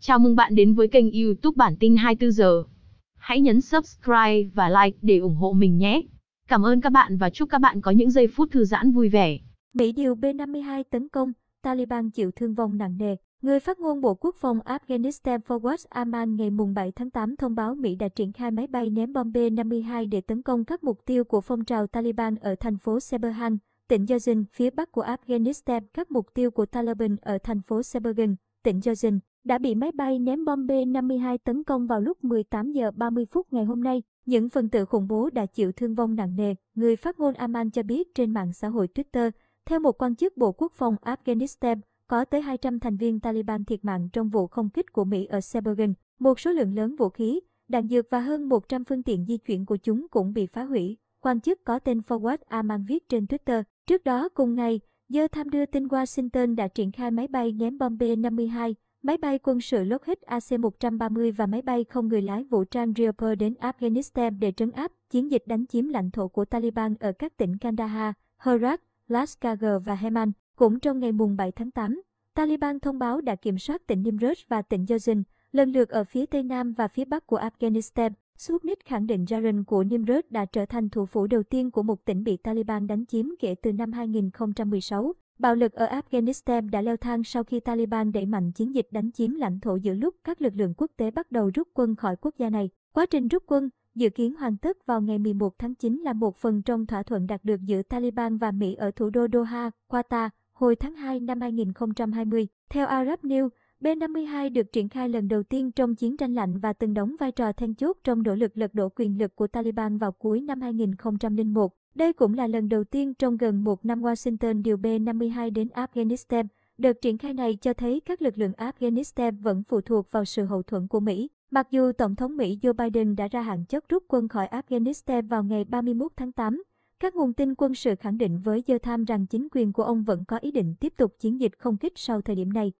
Chào mừng bạn đến với kênh YouTube Bản tin 24 giờ. Hãy nhấn subscribe và like để ủng hộ mình nhé. Cảm ơn các bạn và chúc các bạn có những giây phút thư giãn vui vẻ. Mỹ điều B-52 tấn công, Taliban chịu thương vong nặng nề. Người phát ngôn Bộ Quốc phòng Afghanistan Forward Aman ngày 7 tháng 8 thông báo Mỹ đã triển khai máy bay ném bom B-52 để tấn công các mục tiêu của phong trào Taliban ở thành phố Seberhan, tỉnh Yazin, phía bắc của Afghanistan. Các mục tiêu của Taliban ở thành phố Sebergan, tỉnh Yazin, đã bị máy bay ném bom B-52 tấn công vào lúc 18 giờ 30 phút ngày hôm nay. Những phần tử khủng bố đã chịu thương vong nặng nề, người phát ngôn Aman cho biết trên mạng xã hội Twitter. Theo một quan chức Bộ Quốc phòng Afghanistan, có tới 200 thành viên Taliban thiệt mạng trong vụ không kích của Mỹ ở Sebergen. Một số lượng lớn vũ khí, đạn dược và hơn 100 phương tiện di chuyển của chúng cũng bị phá hủy. Quan chức có tên Forward Aman viết trên Twitter. Trước đó cùng ngày, Do tham đưa tin Washington đã triển khai máy bay ném bom B-52 Máy bay quân sự Lockheed AC-130 và máy bay không người lái vũ trang Reaper đến Afghanistan để trấn áp chiến dịch đánh chiếm lãnh thổ của Taliban ở các tỉnh Kandahar, Herat, Lashkar và Heman. Cũng trong ngày mùng 7 tháng 8, Taliban thông báo đã kiểm soát tỉnh Nimrud và tỉnh Yazin, lần lượt ở phía tây nam và phía bắc của Afghanistan. Sputnik khẳng định Jaran của Nimrud đã trở thành thủ phủ đầu tiên của một tỉnh bị Taliban đánh chiếm kể từ năm 2016. Bạo lực ở Afghanistan đã leo thang sau khi Taliban đẩy mạnh chiến dịch đánh chiếm lãnh thổ giữa lúc các lực lượng quốc tế bắt đầu rút quân khỏi quốc gia này. Quá trình rút quân dự kiến hoàn tất vào ngày 11 tháng 9 là một phần trong thỏa thuận đạt được giữa Taliban và Mỹ ở thủ đô Doha, Qatar hồi tháng 2 năm 2020. Theo Arab News, B-52 được triển khai lần đầu tiên trong chiến tranh lạnh và từng đóng vai trò then chốt trong nỗ lực lật đổ quyền lực của Taliban vào cuối năm 2001. Đây cũng là lần đầu tiên trong gần một năm Washington điều B-52 đến Afghanistan. Đợt triển khai này cho thấy các lực lượng Afghanistan vẫn phụ thuộc vào sự hậu thuẫn của Mỹ. Mặc dù Tổng thống Mỹ Joe Biden đã ra hạn chót rút quân khỏi Afghanistan vào ngày 31 tháng 8, các nguồn tin quân sự khẳng định với The Times rằng chính quyền của ông vẫn có ý định tiếp tục chiến dịch không kích sau thời điểm này.